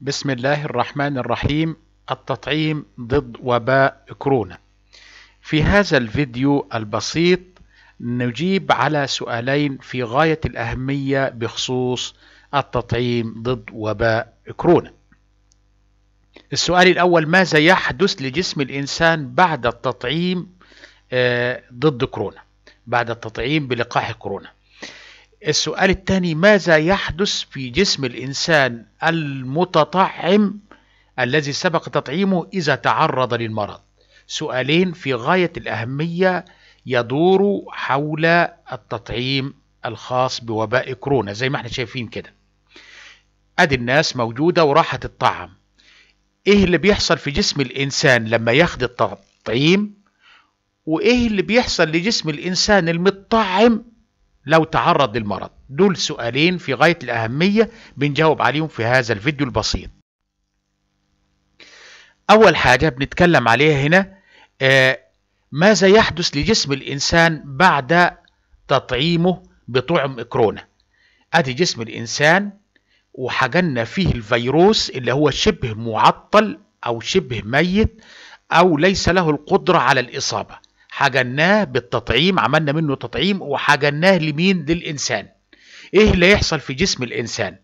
بسم الله الرحمن الرحيم التطعيم ضد وباء كورونا في هذا الفيديو البسيط نجيب على سؤالين في غاية الأهمية بخصوص التطعيم ضد وباء كورونا السؤال الأول ماذا يحدث لجسم الإنسان بعد التطعيم آه، ضد كورونا بعد التطعيم بلقاح كورونا السؤال الثاني ماذا يحدث في جسم الإنسان المتطعم الذي سبق تطعيمه إذا تعرض للمرض سؤالين في غاية الأهمية يدور حول التطعيم الخاص بوباء كورونا زي ما احنا شايفين كده ادي الناس موجودة وراحة الطعم ايه اللي بيحصل في جسم الانسان لما ياخد التطعيم وايه اللي بيحصل لجسم الانسان المتطعم لو تعرض للمرض دول سؤالين في غاية الأهمية بنجاوب عليهم في هذا الفيديو البسيط أول حاجة بنتكلم عليها هنا آه ماذا يحدث لجسم الإنسان بعد تطعيمه بطعم كورونا أدي جسم الإنسان وحجنا فيه الفيروس اللي هو شبه معطل أو شبه ميت أو ليس له القدرة على الإصابة حجناه بالتطعيم عملنا منه تطعيم وحجناه لمين للإنسان إيه اللي يحصل في جسم الإنسان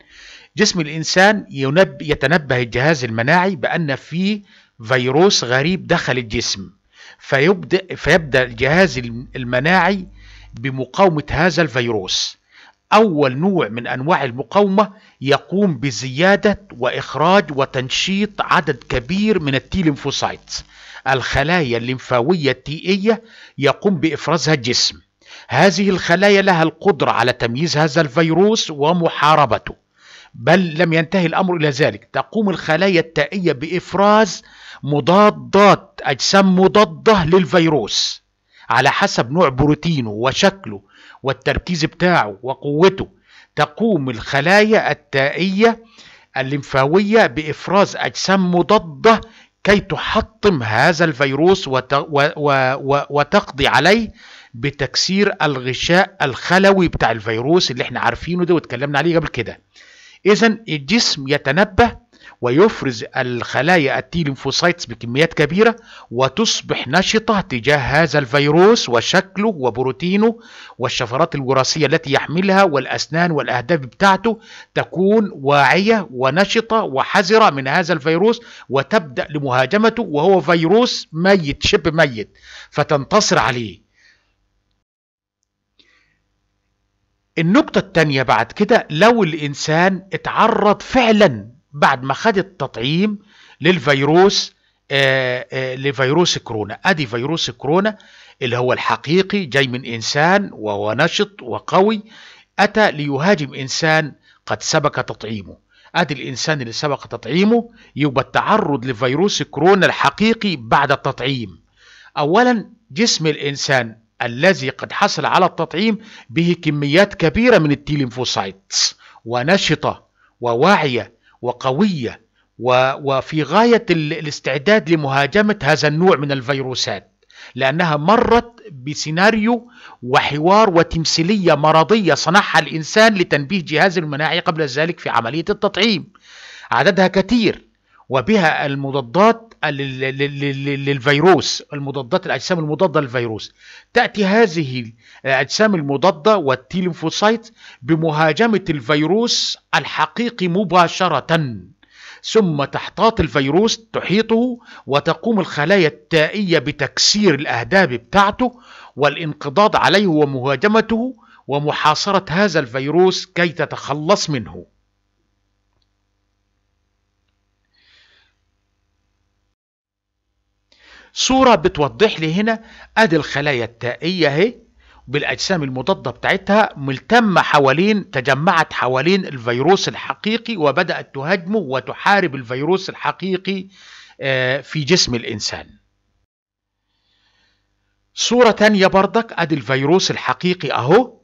جسم الإنسان ينب... يتنبه الجهاز المناعي بأن في فيروس غريب دخل الجسم فيبدأ, فيبدأ الجهاز المناعي بمقاومة هذا الفيروس أول نوع من أنواع المقاومة يقوم بزيادة وإخراج وتنشيط عدد كبير من التي ليمفوسايتس الخلايا الليمفاوية التيئية يقوم بإفرازها الجسم هذه الخلايا لها القدرة على تمييز هذا الفيروس ومحاربته بل لم ينتهي الأمر إلى ذلك تقوم الخلايا التائية بإفراز مضادات أجسام مضادة للفيروس على حسب نوع بروتينه وشكله والتركيز بتاعه وقوته تقوم الخلايا التائية الليمفاوية بإفراز أجسام مضادة كي تحطم هذا الفيروس وتقضي عليه بتكسير الغشاء الخلوي بتاع الفيروس اللي احنا عارفينه ده واتكلمنا عليه قبل كده اذا الجسم يتنبه ويفرز الخلايا التيليمفوسايتس بكميات كبيرة وتصبح نشطة تجاه هذا الفيروس وشكله وبروتينه والشفرات الوراثية التي يحملها والأسنان والأهداف بتاعته تكون واعية ونشطة وحذرة من هذا الفيروس وتبدأ لمهاجمته وهو فيروس ميت شبه ميت فتنتصر عليه النقطة التانية بعد كده لو الإنسان اتعرض فعلا بعد ما خد التطعيم للفيروس آآ آه، آآ آه، لفيروس كورونا ادي فيروس كورونا اللي هو الحقيقي جاي من انسان وهو نشط وقوي اتى ليهاجم انسان قد سبق تطعيمه ادي الانسان اللي سبق تطعيمه يبقى التعرض لفيروس كورونا الحقيقي بعد التطعيم اولا جسم الانسان الذي قد حصل على التطعيم به كميات كبيره من التي ونشطه وواعيه وقوية وفي غاية الاستعداد لمهاجمة هذا النوع من الفيروسات لأنها مرت بسيناريو وحوار وتمثيلية مرضية صنعها الإنسان لتنبيه جهاز المناعي قبل ذلك في عملية التطعيم عددها كثير وبها المضادات للفيروس المضادات الاجسام المضاده للفيروس تاتي هذه الاجسام المضاده والتيليمفوسايت بمهاجمه الفيروس الحقيقي مباشره ثم تحتاط الفيروس تحيطه وتقوم الخلايا التائيه بتكسير الاهداب بتاعته والانقضاض عليه ومهاجمته ومحاصره هذا الفيروس كي تتخلص منه صورة بتوضح لي هنا ادي الخلايا التائية اهي بالاجسام المضادة بتاعتها ملتمة حوالين تجمعت حوالين الفيروس الحقيقي وبدأت تهاجمه وتحارب الفيروس الحقيقي آه، في جسم الانسان صورة تانية برضك ادي الفيروس الحقيقي اهو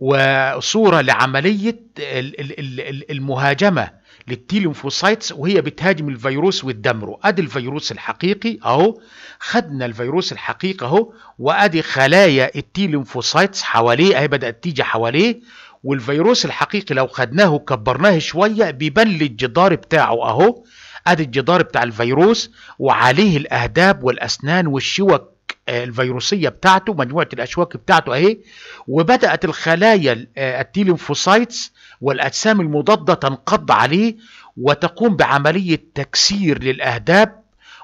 وصورة لعملية المهاجمة للتي ليمفوسايتس وهي بتهاجم الفيروس وتدمره ادي الفيروس الحقيقي اهو خدنا الفيروس الحقيقي اهو وادي خلايا التي ليمفوسايتس حواليه اهي بدات تيجي حواليه والفيروس الحقيقي لو خدناه وكبرناه شويه بيبان الجدار بتاعه اهو ادي الجدار بتاع الفيروس وعليه الاهداب والاسنان والشوك الفيروسيه بتاعته مجموعه الاشواك بتاعته اهي وبدات الخلايا آه، التيلينفوسايتس والاجسام المضاده تنقض عليه وتقوم بعمليه تكسير للاهداب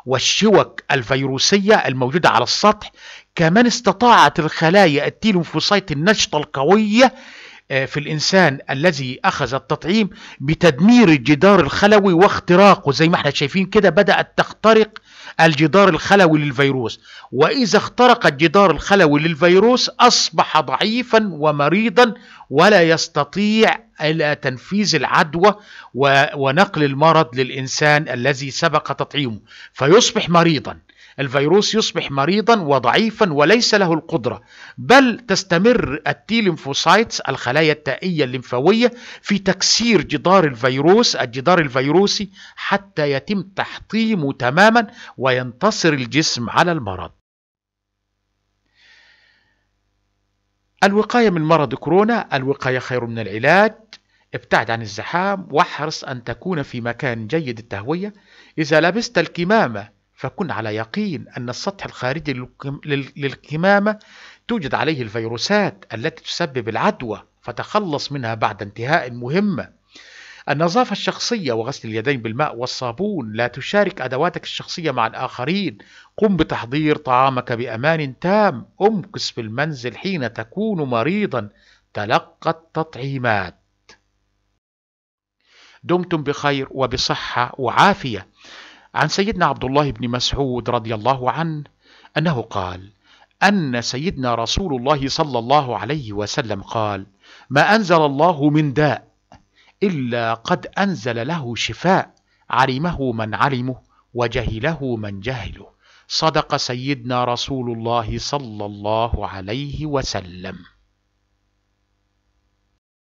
والشوك الفيروسيه الموجوده على السطح كمان استطاعت الخلايا التيلينفوسايت النشطه القويه آه، في الانسان الذي اخذ التطعيم بتدمير الجدار الخلوي واختراقه زي ما احنا شايفين كده بدات تخترق الجدار الخلوي للفيروس وإذا اخترق الجدار الخلوي للفيروس أصبح ضعيفا ومريضا ولا يستطيع إلى تنفيذ العدوى ونقل المرض للإنسان الذي سبق تطعيمه فيصبح مريضا الفيروس يصبح مريضا وضعيفا وليس له القدرة بل تستمر التيليمفوسايتس الخلايا التائية الليمفاوية في تكسير جدار الفيروس الجدار الفيروسي حتى يتم تحطيمه تماما وينتصر الجسم على المرض الوقاية من مرض كورونا الوقاية خير من العلاج ابتعد عن الزحام واحرص أن تكون في مكان جيد التهوية إذا لبست الكمامة فكن على يقين أن السطح الخارجي للكمامة توجد عليه الفيروسات التي تسبب العدوى فتخلص منها بعد انتهاء المهمة النظافة الشخصية وغسل اليدين بالماء والصابون لا تشارك أدواتك الشخصية مع الآخرين قم بتحضير طعامك بأمان تام امكس في المنزل حين تكون مريضا تلقى التطعيمات دمتم بخير وبصحة وعافية عن سيدنا عبد الله بن مسعود رضي الله عنه أنه قال أن سيدنا رسول الله صلى الله عليه وسلم قال ما أنزل الله من داء إلا قد أنزل له شفاء علمه من علمه وجهله من جهله صدق سيدنا رسول الله صلى الله عليه وسلم